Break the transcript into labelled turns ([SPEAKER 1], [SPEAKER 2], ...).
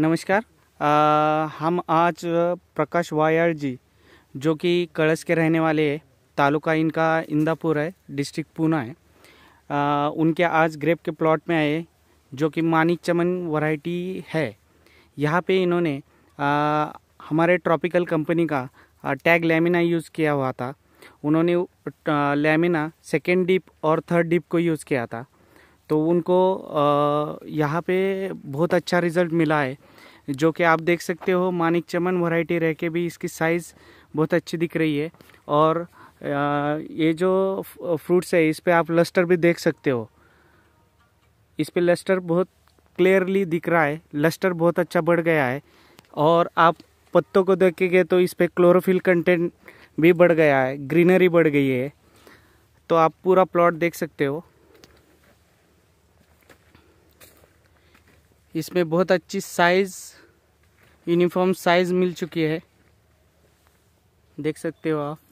[SPEAKER 1] नमस्कार आ, हम आज प्रकाश वायर जी जो कि कलश के रहने वाले हैं तालुका इनका इंदापुर है डिस्ट्रिक्ट पूना है आ, उनके आज ग्रेप के प्लॉट में आए जो कि मानिक चमन वैरायटी है यहाँ पे इन्होंने आ, हमारे ट्रॉपिकल कंपनी का टैग लेमिना यूज़ किया हुआ था उन्होंने लेमिना सेकेंड डिप और थर्ड डिप को यूज़ किया था तो उनको यहाँ पे बहुत अच्छा रिज़ल्ट मिला है जो कि आप देख सकते हो मानिक चमन वैरायटी रह के भी इसकी साइज़ बहुत अच्छी दिख रही है और ये जो फ्रूट्स है इस पर आप लस्टर भी देख सकते हो इस पर लस्टर बहुत क्लियरली दिख रहा है लस्टर बहुत अच्छा बढ़ गया है और आप पत्तों को देखेंगे तो इस पर क्लोरोफिल कंटेंट भी बढ़ गया है ग्रीनरी बढ़ गई है तो आप पूरा प्लॉट देख सकते हो इसमें बहुत अच्छी साइज यूनिफॉर्म साइज मिल चुकी है देख सकते हो आप